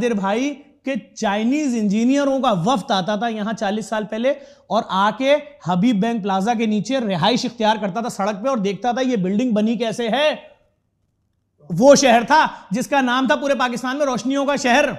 नादिर भाई के चाइनीज इंजीनियरों का वफ्त आता था यहां 40 साल पहले और आके हबीब बैंक प्लाजा के नीचे रिहाइश इख्तियार करता था सड़क पे और देखता था ये बिल्डिंग बनी कैसे है वो शहर था जिसका नाम था पूरे पाकिस्तान में रोशनियों का शहर